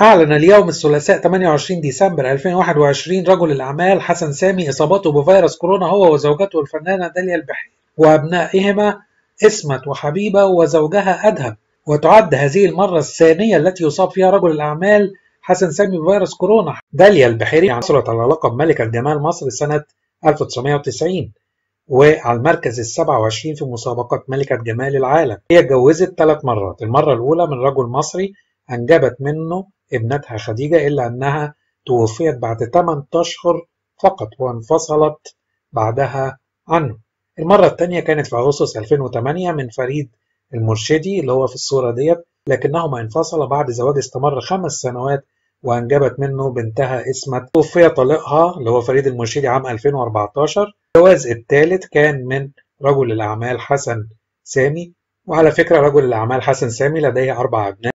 أعلن اليوم الثلاثاء 28 ديسمبر 2021 رجل الأعمال حسن سامي إصابته بفيروس كورونا هو وزوجته الفنانة داليا البحيري وأبنائهما إسمت وحبيبة وزوجها أدهم وتعد هذه المرة الثانية التي يصاب فيها رجل الأعمال حسن سامي بفيروس كورونا داليا البحيري حصلت على لقب ملكة جمال مصر سنة 1990 وعلى المركز ال 27 في مسابقة ملكة جمال العالم هي اتجوزت ثلاث مرات المرة الأولى من رجل مصري أنجبت منه ابنتها خديجة إلا أنها توفيت بعد 8 أشهر فقط وانفصلت بعدها عنه المرة الثانية كانت في أغسطس 2008 من فريد المرشدي اللي هو في الصورة ديت لكنهما انفصلا بعد زواج استمر خمس سنوات وأنجبت منه بنتها اسمت توفي طليقها اللي هو فريد المرشدي عام 2014 الجواز الثالث كان من رجل الأعمال حسن سامي وعلى فكرة رجل الأعمال حسن سامي لديه أربع أبناء